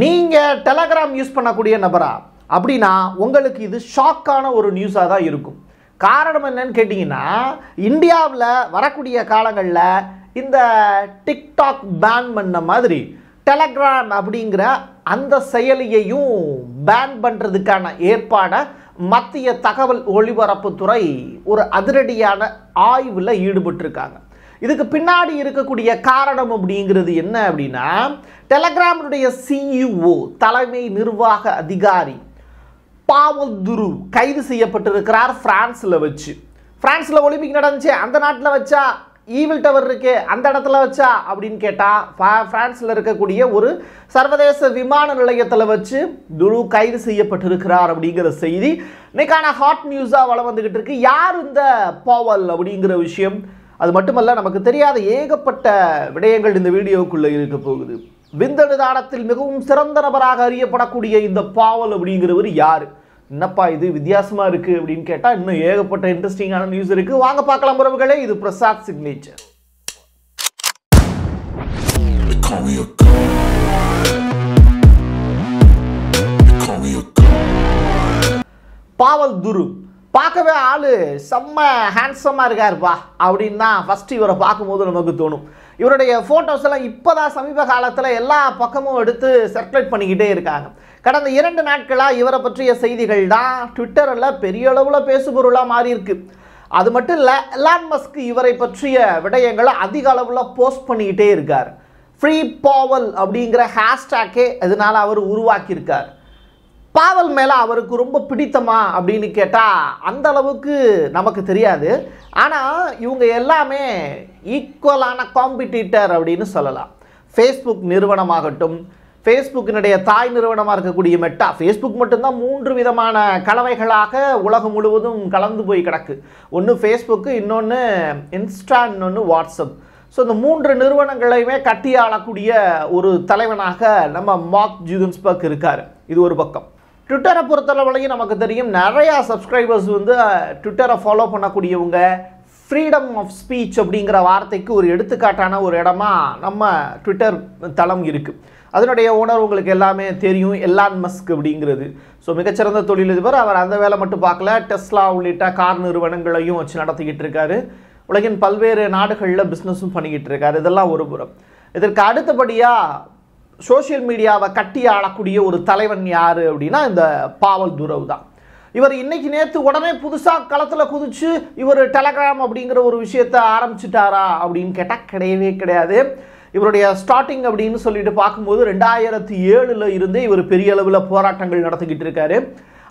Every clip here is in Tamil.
நீங்கள் டெலகிராம் யூஸ் பண்ணக்கூடிய நபரா அப்படின்னா உங்களுக்கு இது ஷாக்கான ஒரு நியூஸாக தான் இருக்கும் காரணம் என்னன்னு கேட்டிங்கன்னா இந்தியாவில் வரக்கூடிய காலங்களில் இந்த டிக்டாக் பேன் பண்ண மாதிரி டெலகிராம் அப்படிங்கிற அந்த செயலியையும் பேன் பண்ணுறதுக்கான ஏற்பாடை மத்திய தகவல் ஒளிபரப்புத்துறை ஒரு அதிரடியான ஆய்வில் ஈடுபட்டிருக்காங்க இதுக்கு பின்னாடி இருக்கக்கூடிய காரணம் அப்படிங்கிறது என்ன அப்படின்னா டெலகிராமுடைய சிஇஓ e தலைமை நிர்வாக அதிகாரி பாவல் துரு கைது செய்யப்பட்டிருக்கிறார் ஃப்ரான்ஸில் வச்சு ஃப்ரான்ஸில் ஒலிம்பிக் நடந்துச்சு அந்த நாட்டில் வச்சா ஈவில் டவர் இருக்கு அந்த இடத்துல வச்சா அப்படின்னு கேட்டால் ஃப்ரான்ஸில் இருக்கக்கூடிய ஒரு சர்வதேச விமான நிலையத்தில் வச்சு துரு கைது செய்யப்பட்டிருக்கிறார் அப்படிங்கிற செய்தி இன்னைக்கான ஹாட் நியூஸாக வளம் வந்துக்கிட்டு இருக்கு யார் இந்த போவல் அப்படிங்கிற விஷயம் அது மட்டுமல்ல நமக்கு தெரியாத ஏகப்பட்ட விடயங்கள் இந்த வீடியோக்குள்ளே இருக்க போகுது விந்தணுதானத்தில் மிகவும் சிறந்த நபராக அறியப்படக்கூடிய இந்த பாவல் அப்படிங்கிறவர் யார் என்னப்பா இது வித்தியாசமாக இருக்குது அப்படின்னு கேட்டால் இன்னும் ஏகப்பட்ட இன்ட்ரெஸ்டிங்கான நியூஸ் இருக்குது வாங்க பார்க்கலாம் உறவுகளே இது பிரசாத் சிக்னேச்சர் பாவல் துரு பார்க்கவே ஆள் செம்ம ஹேண்ட்ஸமாக இருக்காருப்பா அப்படின்னு தான் ஃபஸ்ட்டு இவரை பார்க்கும்போது நமக்கு தோணும் இவருடைய ஃபோட்டோஸ் எல்லாம் இப்போ தான் சமீப காலத்தில் எல்லா பக்கமும் எடுத்து சர்க்குலேட் பண்ணிக்கிட்டே இருக்காங்க கடந்த இரண்டு நாட்களாக இவரை பற்றிய செய்திகள் தான் ட்விட்டரில் பெரிய அளவில் பேசுபொருளாக மாறி அது மட்டும் இல்லை மஸ்க் இவரை பற்றிய விடயங்களை அதிக அளவில் போஸ்ட் பண்ணிக்கிட்டே இருக்கார் ஃப்ரீ பாவல் அப்படிங்கிற ஹேஷ்டேக்கே அதனால் அவர் உருவாக்கியிருக்கார் பாவல் மேலே அவருக்கு ரொம்ப பிடித்தமா அப்படின்னு கேட்டால் அந்த அளவுக்கு நமக்கு தெரியாது ஆனால் இவங்க எல்லாமே ஈக்குவலான காம்படிட்டர் அப்படின்னு சொல்லலாம் ஃபேஸ்புக் நிறுவனமாகட்டும் ஃபேஸ்புக்கினுடைய தாய் நிறுவனமாக இருக்கக்கூடிய மெட்டா ஃபேஸ்புக் மட்டும்தான் மூன்று விதமான கலவைகளாக உலகம் முழுவதும் கலந்து போய் கிடக்கு ஒன்று ஃபேஸ்புக்கு இன்னொன்று இன்ஸ்டா இன்னொன்று வாட்ஸ்அப் ஸோ இந்த மூன்று நிறுவனங்களையுமே கட்டியாளக்கூடிய ஒரு தலைவனாக நம்ம மார்க் ஜூகன்ஸ்பர்க் இருக்கார் இது ஒரு பக்கம் ட்விட்டரை பொறுத்தளவுலையும் நமக்கு தெரியும் நிறையா சப்ஸ்கிரைபர்ஸ் வந்து ட்விட்டரை ஃபாலோ பண்ணக்கூடியவங்க ஃப்ரீடம் ஆஃப் ஸ்பீச் அப்படிங்கிற வார்த்தைக்கு ஒரு எடுத்துக்காட்டான ஒரு இடமா நம்ம ட்விட்டர் தளம் இருக்குது அதனுடைய ஓனர் உங்களுக்கு எல்லாமே தெரியும் எல்லா மஸ்க் அப்படிங்கிறது ஸோ மிகச்சிறந்த தொழிலதிபர் அவர் அந்த வேலை மட்டும் பார்க்கல டெஸ்லா உள்ளிட்ட கார் நிறுவனங்களையும் வச்சு நடத்திக்கிட்டு இருக்காரு உலகின் பல்வேறு நாடுகளில் பிஸ்னஸும் பண்ணிக்கிட்டு இருக்காரு இதெல்லாம் ஒரு புறம் இதற்கு அடுத்தபடியாக சோசியல் மீடியாவை கட்டி ஆளக்கூடிய ஒரு தலைவன் யார் அப்படின்னா இந்த பாவல் துறவு தான் இவர் இன்னைக்கு நேற்று உடனே புதுசாக களத்தில் குதிச்சு இவர் டெலகிராம் அப்படிங்கிற ஒரு விஷயத்தை ஆரம்பிச்சிட்டாரா அப்படின்னு கேட்டால் கிடையவே கிடையாது இவருடைய ஸ்டார்டிங் அப்படின்னு சொல்லிட்டு பார்க்கும்போது ரெண்டாயிரத்தி ஏழில் இருந்தே இவர் பெரிய அளவில் போராட்டங்கள் நடத்திக்கிட்டு இருக்காரு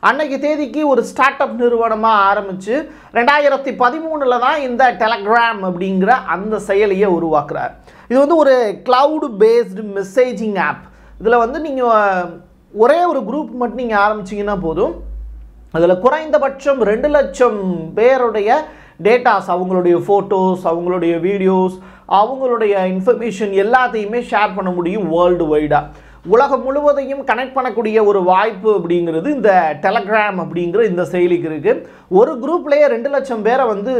அன்னைக்கு தேதிக்கு ஒரு ஸ்டார்ட் அப் நிறுவனமாக ஆரம்பித்து ரெண்டாயிரத்தி பதிமூணில் தான் இந்த டெலக்ராம் அப்படிங்கிற அந்த செயலியை உருவாக்குறார் இது வந்து ஒரு க்ளவுடு பேஸ்டு மெசேஜிங் ஆப் இதில் வந்து நீங்கள் ஒரே ஒரு குரூப் மட்டும் நீங்கள் ஆரம்பிச்சிங்கன்னா போதும் அதில் குறைந்தபட்சம் ரெண்டு லட்சம் பேருடைய டேட்டாஸ் அவங்களுடைய ஃபோட்டோஸ் அவங்களுடைய வீடியோஸ் அவங்களுடைய இன்ஃபர்மேஷன் எல்லாத்தையுமே ஷேர் பண்ண முடியும் வேர்ல்டு வைடாக உலகம் முழுவதையும் கனெக்ட் பண்ணக்கூடிய ஒரு வாய்ப்பு அப்படிங்கிறது இந்த டெலகிராம் அப்படிங்கிற இந்த செயலிக்கு இருக்குது ஒரு குரூப்லேயே ரெண்டு லட்சம் பேரை வந்து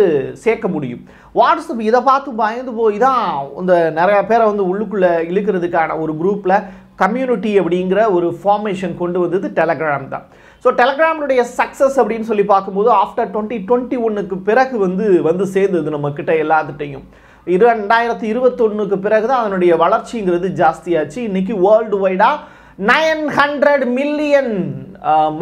சேர்க்க முடியும் வாட்ஸ்அப் இதை பார்த்து பயந்து போய் தான் இந்த நிறையா பேரை வந்து உள்ளுக்குள்ளே இழுக்கிறதுக்கான ஒரு குரூப்பில் கம்யூனிட்டி அப்படிங்கிற ஒரு ஃபார்மேஷன் கொண்டு வந்தது டெலகிராம் தான் ஸோ டெலகிராமுடைய சக்ஸஸ் அப்படின்னு சொல்லி பார்க்கும்போது ஆஃப்டர் டுவெண்ட்டி டுவெண்ட்டி ஒன்றுக்கு பிறகு வந்து வந்து சேர்ந்தது நம்மக்கிட்ட எல்லாத்துட்டையும் இரண்டாயிரத்தி இருபத்தொன்னுக்கு பிறகு தான் அதனுடைய வளர்ச்சிங்கிறது ஜாஸ்தியாச்சு இன்றைக்கி வேர்ல்டு வைடாக நைன் ஹண்ட்ரட் மில்லியன்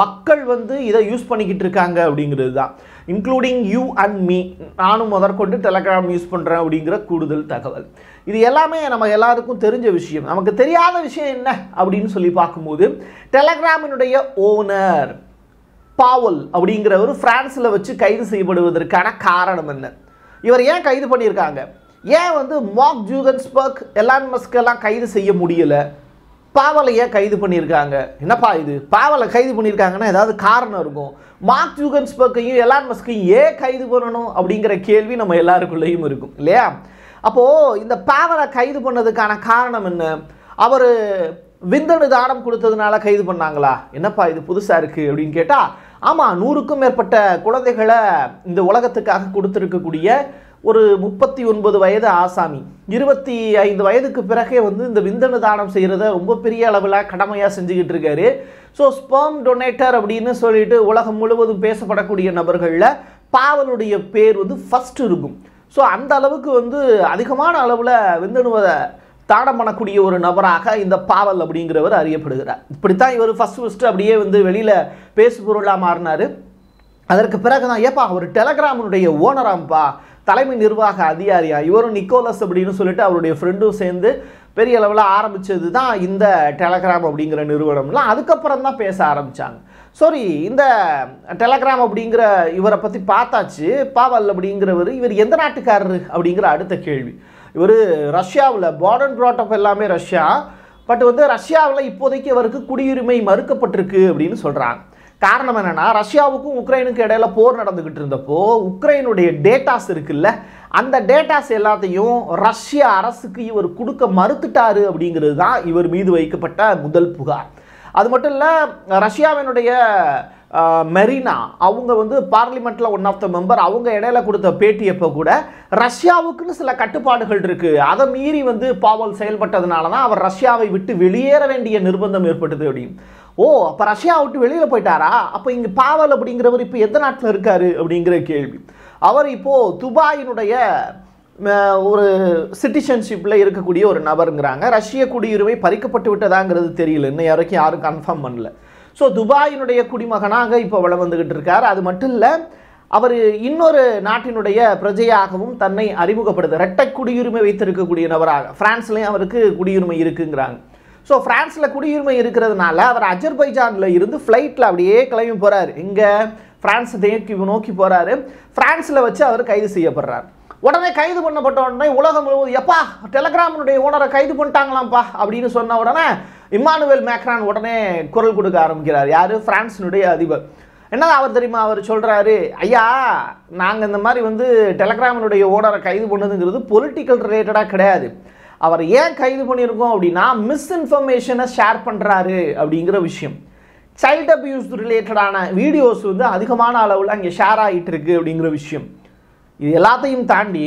மக்கள் வந்து இதை யூஸ் பண்ணிக்கிட்டு இருக்காங்க அப்படிங்கிறது தான் இன்க்ளூடிங் யூ அண்ட் மீ நானும் முதற்கொண்டு டெலகிராம் யூஸ் பண்ணுறேன் அப்படிங்கிற கூடுதல் தகவல் இது எல்லாமே நம்ம எல்லாருக்கும் தெரிஞ்ச விஷயம் நமக்கு தெரியாத விஷயம் என்ன அப்படின்னு சொல்லி பார்க்கும்போது டெலகிராமினுடைய ஓனர் பாவல் அப்படிங்கிறவர் ஃப்ரான்ஸில் வச்சு கைது செய்யப்படுவதற்கான காரணம் என்ன இவர் ஏன் கைது பண்ணியிருக்காங்க ஏன் வந்து மார்க் ஜூகன்ஸ்பர்க் எலான் மஸ்கெல்லாம் கைது செய்ய முடியலை பாவலை ஏன் கைது பண்ணியிருக்காங்க என்னப்பா இது பாவலை கைது பண்ணியிருக்காங்கன்னா ஏதாவது காரணம் இருக்கும் மார்க் ஜூகன்ஸ்பர்க்கையும் எலான் மஸ்கையும் ஏன் கைது பண்ணணும் அப்படிங்கிற கேள்வி நம்ம எல்லாருக்குள்ளேயும் இருக்கும் இல்லையா அப்போது இந்த பாவலை கைது பண்ணதுக்கான காரணம் என்ன அவர் விந்தணு தானம் கொடுத்ததுனால கைது பண்ணாங்களா என்னப்பா இது புதுசாக இருக்குது அப்படின்னு கேட்டால் ஆமாம் நூறுக்கும் மேற்பட்ட குழந்தைகளை இந்த உலகத்துக்காக கொடுத்துருக்கக்கூடிய ஒரு முப்பத்தி ஒன்பது வயது ஆசாமி இருபத்தி ஐந்து வயதுக்கு பிறகே வந்து இந்த விந்தணு தானம் செய்கிறத ரொம்ப பெரிய அளவில் கடமையாக செஞ்சுக்கிட்டு இருக்காரு ஸோ ஸ்பேம் டொனேட்டர் அப்படின்னு சொல்லிட்டு உலகம் முழுவதும் பேசப்படக்கூடிய நபர்களில் பாவலுடைய பேர் வந்து ஃபஸ்ட் இருக்கும் ஸோ அந்த அளவுக்கு வந்து அதிகமான அளவில் விந்தணுவை தாடம் பண்ணக்கூடிய ஒரு நபராக இந்த பாவல் அப்படிங்கிறவர் அறியப்படுகிறார் இப்படித்தான் இவர் ஃபஸ்ட் ஃபஸ்ட்டு அப்படியே வந்து வெளியில் பேசு பொருளாக மாறினார் அதற்கு பிறகு தான் ஏப்பா அவர் டெலகிராமினுடைய ஓனராம்ப்பா தலைமை நிர்வாக அதிகாரியா இவரும் நிக்கோலஸ் அப்படின்னு சொல்லிட்டு அவருடைய ஃப்ரெண்டும் சேர்ந்து பெரிய அளவில் ஆரம்பித்தது தான் இந்த டெலகிராம் அப்படிங்கிற நிறுவனம்லாம் அதுக்கப்புறம் தான் பேச ஆரம்பித்தாங்க சாரி இந்த டெலகிராம் அப்படிங்கிற இவரை பற்றி பார்த்தாச்சு பாவல் அப்படிங்கிறவர் இவர் எந்த நாட்டுக்காரரு அப்படிங்கிற அடுத்த கேள்வி இவர் ரஷ்யாவில் பார்டர் ப்ராட் ஆஃப் எல்லாமே ரஷ்யா பட் வந்து ரஷ்யாவில் இப்போதைக்கு அவருக்கு குடியுரிமை மறுக்கப்பட்டிருக்கு அப்படின்னு சொல்கிறாங்க காரணம் என்னென்னா ரஷ்யாவுக்கும் உக்ரைனுக்கும் இடையில போர் நடந்துக்கிட்டு இருந்தப்போ உக்ரைனுடைய டேட்டாஸ் இருக்குல்ல அந்த டேட்டாஸ் எல்லாத்தையும் ரஷ்ய அரசுக்கு இவர் கொடுக்க மறுத்துட்டாரு அப்படிங்கிறது தான் இவர் மீது வைக்கப்பட்ட முதல் புகார் அது மட்டும் இல்லை ரஷ்யாவினுடைய மெரினா அவங்க வந்து பார்லிமெண்ட்டில் ஒன் ஆஃப் த மெம்பர் அவங்க இடையில கொடுத்த பேட்டியப்போ கூட ரஷ்யாவுக்குன்னு சில கட்டுப்பாடுகள் இருக்குது அதை மீறி வந்து பாவல் செயல்பட்டதுனால தான் அவர் ரஷ்யாவை விட்டு வெளியேற வேண்டிய நிர்பந்தம் ஏற்பட்டது அப்படின்னு ஓ அப்போ ரஷ்யா விட்டு வெளியில் போயிட்டாரா அப்போ இங்கே பாவல் அப்படிங்கிறவர் இப்போ எந்த நாட்டில் இருக்கார் அப்படிங்கிற கேள்வி அவர் இப்போது துபாயினுடைய ஒரு சிட்டிசன்ஷிப்பில் இருக்கக்கூடிய ஒரு நபருங்கிறாங்க ரஷ்ய குடியுரிமை பறிக்கப்பட்டு விட்டதாங்கிறது தெரியல இன்னும் யாருக்கும் யாரும் கன்ஃபார்ம் பண்ணல ஸோ துபாயினுடைய குடிமகனாக இப்போ வளம் வந்துக்கிட்டு இருக்கார் அது மட்டும் இல்லை அவர் இன்னொரு நாட்டினுடைய பிரஜையாகவும் தன்னை அறிமுகப்படுது ரெட்டை குடியுரிமை வைத்திருக்கக்கூடிய நபராக ஃப்ரான்ஸ்லேயும் அவருக்கு குடியுரிமை இருக்குங்கிறாங்க ஸோ ஃப்ரான்ஸில் குடியுரிமை இருக்கிறதுனால அவர் அஜர்பைஜானில் இருந்து ஃப்ளைட்டில் அப்படியே கிளம்பி போகிறார் இங்கே ஃப்ரான்ஸை தேக்கி நோக்கி போகிறாரு ஃப்ரான்ஸில் வச்சு அவர் கைது செய்யப்படுறார் உடனே கைது பண்ணப்பட்ட உடனே உலகம் முழுவதும் எப்பா டெலகிராமனுடைய ஓனரை கைது பண்ணிட்டாங்களாம்ப்பா அப்படின்னு சொன்ன உடனே இம்மானுவேல் மேக்ரான் உடனே குரல் கொடுக்க ஆரம்பிக்கிறார் யார் ஃப்ரான்ஸினுடைய அதிபர் என்னதான் அவர் தெரியுமா அவர் சொல்கிறாரு ஐயா நாங்கள் இந்த மாதிரி வந்து டெலகிராமனுடைய ஓடரை கைது பண்ணதுங்கிறது பொலிட்டிக்கல் ரிலேட்டடாக கிடையாது அவர் ஏன் கைது பண்ணியிருக்கோம் அப்படின்னா மிஸ்இன்ஃபர்மேஷனை ஷேர் பண்ணுறாரு அப்படிங்கிற விஷயம் சைல்ட் அப்யூஸ் ரிலேட்டடான வீடியோஸ் வந்து அதிகமான அளவில் அங்கே ஷேர் ஆகிட்டு இருக்கு அப்படிங்கிற விஷயம் இது எல்லாத்தையும் தாண்டி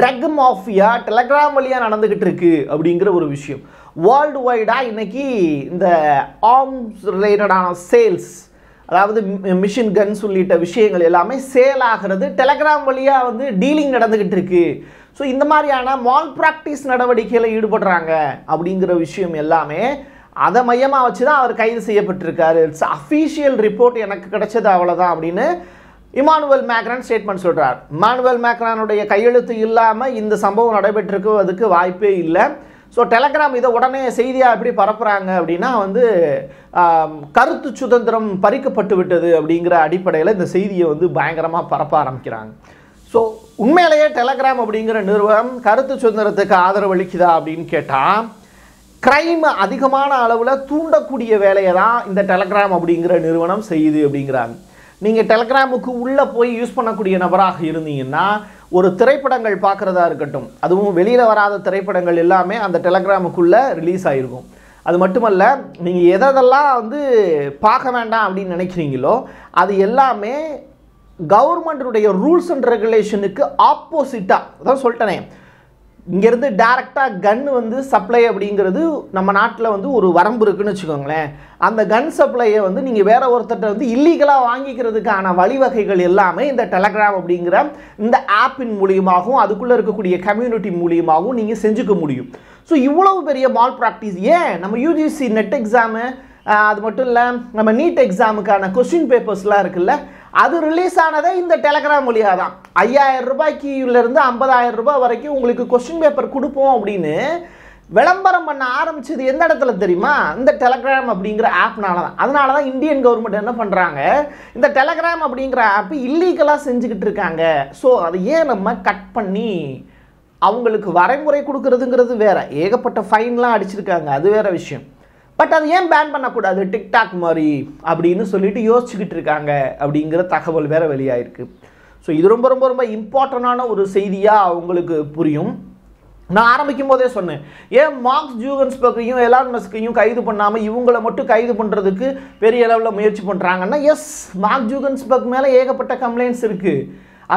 ட்ரக் மாஃபியா டெலகிராம் வழியாக நடந்துக்கிட்டு இருக்கு அப்படிங்கிற ஒரு விஷயம் வேர்ல்டு ஒய்டாக இன்றைக்கி இந்த ஆர்ம்ஸ் ரிலேட்டடான சேல்ஸ் அதாவது மிஷின் கன்ஸ் உள்ளிட்ட விஷயங்கள் எல்லாமே சேல் ஆகிறது டெலகிராம் வழியாக வந்து டீலிங் நடந்துக்கிட்டு இருக்குது ஸோ இந்த மாதிரியான மால் ப்ராக்டிஸ் நடவடிக்கையில் ஈடுபடுறாங்க அப்படிங்கிற விஷயம் எல்லாமே அதை மையமாக வச்சு தான் அவர் கைது செய்யப்பட்டிருக்காரு இட்ஸ் அஃபீஷியல் ரிப்போர்ட் எனக்கு கிடைச்சது அவ்வளோதான் அப்படின்னு இமானுவல் மேக்ரான் ஸ்டேட்மெண்ட் சொல்கிறார் இமானுவல் மேக்ரானுடைய கையெழுத்து இல்லாமல் இந்த சம்பவம் அதுக்கு வாய்ப்பே இல்லை ஸோ டெலகிராம் இதை உடனே செய்தியாக எப்படி பரப்புகிறாங்க அப்படின்னா வந்து கருத்து சுதந்திரம் பறிக்கப்பட்டு விட்டது அப்படிங்கிற அடிப்படையில் இந்த செய்தியை வந்து பயங்கரமாக பரப்ப ஆரம்பிக்கிறாங்க ஸோ உண்மையிலேயே டெலகிராம் அப்படிங்கிற நிறுவனம் கருத்து சுதந்திரத்துக்கு ஆதரவு அளிக்குதா அப்படின்னு கேட்டால் கிரைம் அதிகமான அளவில் தூண்டக்கூடிய வேலையை தான் இந்த டெலகிராம் அப்படிங்கிற நிறுவனம் செய்யுது அப்படிங்கிறாங்க நீங்கள் டெலகிராமுக்கு உள்ளே போய் யூஸ் பண்ணக்கூடிய நபராக இருந்தீங்கன்னா ஒரு திரைப்படங்கள் பார்க்குறதா இருக்கட்டும் அதுவும் வெளியில் வராத திரைப்படங்கள் எல்லாமே அந்த டெலகிராமுக்குள்ளே ரிலீஸ் ஆகிருக்கும் அது மட்டுமல்ல நீங்கள் எதெல்லாம் வந்து பார்க்க வேண்டாம் அப்படின்னு நினைக்கிறீங்களோ அது எல்லாமே கவர்மெண்ட்டுடைய ரூல்ஸ் அண்ட் ரெகுலேஷனுக்கு ஆப்போசிட்டாக அதான் சொல்லிட்டேனே இங்கேருந்து டேரெக்டாக கன் வந்து சப்ளை அப்படிங்கிறது நம்ம நாட்டில் வந்து ஒரு வரம்பு இருக்குன்னு வச்சுக்கோங்களேன் அந்த கன் சப்ளையை வந்து நீங்கள் வேற ஒருத்தர்கிட்ட வந்து இல்லீகலாக வாங்கிக்கிறதுக்கான வழிவகைகள் எல்லாமே இந்த டெலகிராம் அப்படிங்கிற இந்த ஆப்பின் மூலியமாகவும் அதுக்குள்ளே இருக்கக்கூடிய கம்யூனிட்டி மூலியமாகவும் நீங்கள் செஞ்சுக்க முடியும் ஸோ இவ்வளவு பெரிய மால் ப்ராக்டிஸ் ஏன் நம்ம யூஜிசி நெட் எக்ஸாமு அது மட்டும் இல்லை நம்ம நீட் எக்ஸாமுக்கான கொஸ்டின் பேப்பர்ஸ்லாம் இருக்குல்ல அது ரிலீஸ் ஆனதே இந்த டெலகிராம் வழியாக தான் ஐயாயிரம் ரூபாய்க்குலேருந்து ஐம்பதாயிரம் ரூபாய் வரைக்கும் உங்களுக்கு கொஸ்டின் பேப்பர் கொடுப்போம் அப்படின்னு விளம்பரம் பண்ண ஆரம்பிச்சது எந்த இடத்துல தெரியுமா இந்த டெலகிராம் அப்படிங்கிற ஆப்னால தான் அதனால தான் இந்தியன் கவர்மெண்ட் என்ன பண்ணுறாங்க இந்த டெலகிராம் அப்படிங்கிற ஆப் இல்லீகலாக செஞ்சுக்கிட்டு இருக்காங்க ஸோ அதை ஏன் நம்ம கட் பண்ணி அவங்களுக்கு வரைமுறை கொடுக்கறதுங்கிறது வேற ஏகப்பட்ட ஃபைன்லாம் அடிச்சிருக்காங்க அது வேற விஷயம் பட் அது ஏன் பேன் பண்ணக்கூடாது டிக்டாக் மாதிரி அப்படின்னு சொல்லிட்டு யோசிச்சுக்கிட்டு இருக்காங்க அப்படிங்கிற தகவல் வேறு வெளியாயிருக்கு ஸோ இது ரொம்ப ரொம்ப ரொம்ப இம்பார்ட்டண்டான ஒரு செய்தியாக அவங்களுக்கு புரியும் நான் ஆரம்பிக்கும் போதே சொன்னேன் ஏன் மார்க்ஸ் ஜூகன்ஸ்பர்க்கையும் எலான் மஸ்கையும் கைது பண்ணாமல் இவங்களை மட்டும் கைது பண்ணுறதுக்கு பெரிய அளவில் முயற்சி பண்ணுறாங்கன்னா எஸ் மார்க் ஜூகன்ஸ்பர்க் மேலே ஏகப்பட்ட கம்ப்ளைண்ட்ஸ் இருக்குது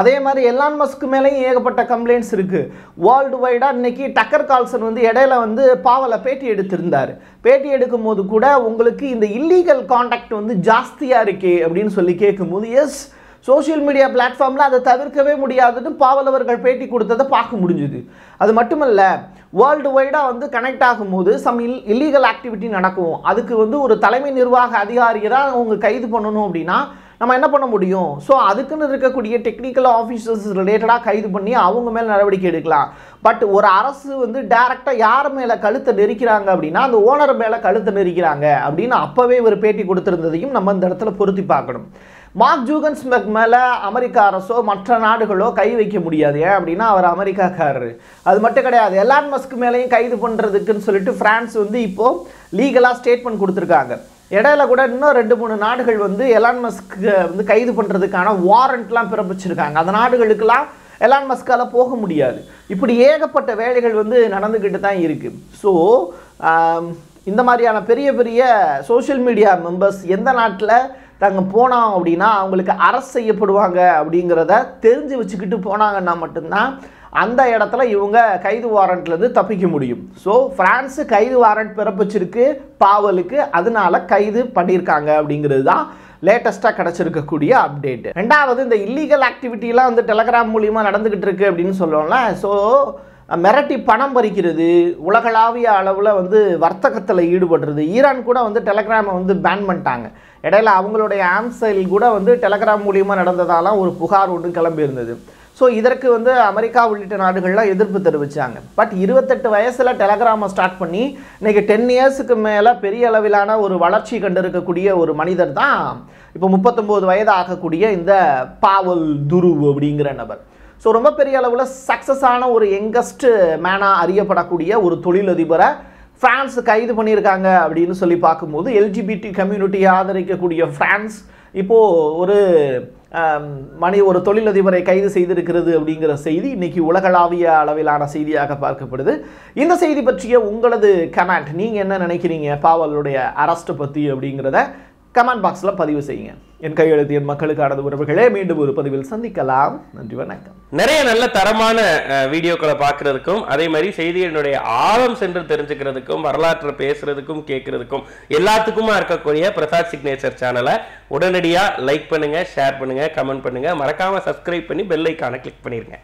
அதே மாதிரி எல்லான் மஸ்க்கு மேலேயும் ஏகப்பட்ட கம்ப்ளைண்ட்ஸ் இருக்குது வேர்ல்டு வைடாக இன்றைக்கி டக்கர் கால்சன் வந்து இடையில வந்து பாவலை பேட்டி எடுத்திருந்தார் பேட்டி எடுக்கும்போது கூட உங்களுக்கு இந்த இல்லீகல் காண்டாக்ட் வந்து ஜாஸ்தியாக இருக்கே அப்படின்னு சொல்லி கேட்கும்போது எஸ் சோஷியல் மீடியா பிளாட்ஃபார்மில் அதை தவிர்க்கவே முடியாதுன்னு பாவலவர்கள் பேட்டி கொடுத்ததை பார்க்க முடிஞ்சுது அது மட்டுமல்ல வேர்ல்டு வைடாக வந்து கனெக்ட் ஆகும்போது சம் இல் இல்லீகல் ஆக்டிவிட்டி நடக்கும் அதுக்கு வந்து ஒரு தலைமை நிர்வாக அதிகாரியை தான் அவங்க கைது பண்ணணும் அப்படின்னா நம்ம என்ன பண்ண முடியும் ஸோ அதுக்குன்னு இருக்கக்கூடிய டெக்னிக்கல் ஆஃபீஸர்ஸ் ரிலேட்டடாக கைது பண்ணி அவங்க மேலே நடவடிக்கை எடுக்கலாம் பட் ஒரு அரசு வந்து டேரெக்டாக யார் மேலே கழுத்தை நெரிக்கிறாங்க அப்படின்னா அந்த ஓனர் மேலே கழுத்தை நெரிக்கிறாங்க அப்படின்னு அப்போவே ஒரு பேட்டி கொடுத்துருந்ததையும் நம்ம இந்த இடத்துல பொருத்தி பார்க்கணும் மார்க் ஜூகன்ஸ்மெக் மேலே அமெரிக்க அரசோ மற்ற நாடுகளோ கை வைக்க முடியாது ஏன் அப்படின்னா அவர் அமெரிக்காக்காரரு அது மட்டும் கிடையாது எல்லான் மஸ்க் மேலேயும் கைது பண்ணுறதுக்குன்னு சொல்லிட்டு ஃப்ரான்ஸ் வந்து இப்போது லீகலாக ஸ்டேட்மெண்ட் கொடுத்துருக்காங்க இடையில கூட இன்னும் ரெண்டு மூணு நாடுகள் வந்து எலான் மஸ்க்கு வந்து கைது பண்ணுறதுக்கான வாரண்ட்லாம் பிறப்பிச்சிருக்காங்க அந்த நாடுகளுக்கெல்லாம் எலான் மஸ்கால் போக முடியாது இப்படி ஏகப்பட்ட வேலைகள் வந்து நடந்துக்கிட்டு தான் இருக்குது ஸோ இந்த மாதிரியான பெரிய பெரிய சோஷியல் மீடியா மெம்பர்ஸ் எந்த நாட்டில் தாங்க போனோம் அப்படின்னா அவங்களுக்கு அரசு செய்யப்படுவாங்க அப்படிங்கிறத தெரிஞ்சு வச்சுக்கிட்டு போனாங்கன்னா மட்டும்தான் அந்த இடத்துல இவங்க கைது வாரண்ட்லேருந்து தப்பிக்க முடியும் ஸோ ஃப்ரான்ஸு கைது வாரண்ட் பிறப்பிச்சிருக்கு பாவலுக்கு அதனால கைது பண்ணியிருக்காங்க அப்படிங்கிறது தான் லேட்டஸ்ட்டாக கிடச்சிருக்கக்கூடிய அப்டேட் ரெண்டாவது இந்த இல்லீகல் ஆக்டிவிட்டிலாம் வந்து டெலகிராம் மூலியமாக நடந்துக்கிட்டு இருக்கு அப்படின்னு சொல்லுவோம்ல ஸோ மிரட்டி பணம் பறிக்கிறது உலகளாவிய அளவில் வந்து வர்த்தகத்தில் ஈடுபடுறது ஈரான் கூட வந்து டெலகிராமை வந்து பேன் பண்ணிட்டாங்க இடையில அவங்களுடைய ஆம்சைல் கூட வந்து டெலகிராம் மூலியமாக நடந்ததாலாம் ஒரு புகார் ஒன்று கிளம்பியிருந்தது ஸோ இதற்கு வந்து அமெரிக்கா உள்ளிட்ட நாடுகள்லாம் எதிர்ப்பு தெரிவித்தாங்க பட் இருபத்தெட்டு வயசில் டெலகிராமை ஸ்டார்ட் பண்ணி இன்றைக்கி டென் இயர்ஸுக்கு மேலே பெரிய அளவிலான ஒரு வளர்ச்சி கண்டிருக்கக்கூடிய ஒரு மனிதர் தான் இப்போ முப்பத்தொம்போது வயது ஆகக்கூடிய இந்த பாவல் துரு அப்படிங்கிற நபர் ஸோ ரொம்ப பெரிய அளவில் சக்ஸஸான ஒரு யங்கஸ்ட் மேனாக அறியப்படக்கூடிய ஒரு தொழிலதிபரை ஃப்ரான்ஸ் கைது பண்ணியிருக்காங்க அப்படின்னு சொல்லி பார்க்கும்போது எல்ஜிபிடி கம்யூனிட்டியை ஆதரிக்கக்கூடிய ஃப்ரான்ஸ் இப்போது ஒரு மணி ஒரு தொழிலதிபரை கைது செய்திருக்கிறது அப்படிங்கிற செய்தி இன்னைக்கு உலகளாவிய அளவிலான செய்தியாக பார்க்கப்படுது இந்த செய்தி பற்றிய உங்களது கமெண்ட் நீங்கள் என்ன நினைக்கிறீங்க பாவலுடைய அரஸ்ட்டை பற்றி அப்படிங்கிறத கமெண்ட் பாக்ஸில் பதிவு செய்யுங்க என் கையெழுத்து என் மக்களுக்கானது உறவுகளே மீண்டும் ஒரு பதிவில் சந்திக்கலாம் நன்றி வணக்கம் நிறைய நல்ல தரமான வீடியோக்களை பார்க்கறதுக்கும் அதே மாதிரி செய்திகளுடைய ஆழம் சென்று தெரிஞ்சுக்கிறதுக்கும் வரலாற்றை பேசுறதுக்கும் கேட்கறதுக்கும் எல்லாத்துக்குமா இருக்கக்கூடிய பிரசாத் சிக்னேச்சர் சேனலை உடனடியாக லைக் பண்ணுங்க ஷேர் பண்ணுங்க கமெண்ட் பண்ணுங்க மறக்காம சப்ஸ்கிரைப் பண்ணி பெல் ஐக்கானை கிளிக் பண்ணிருங்க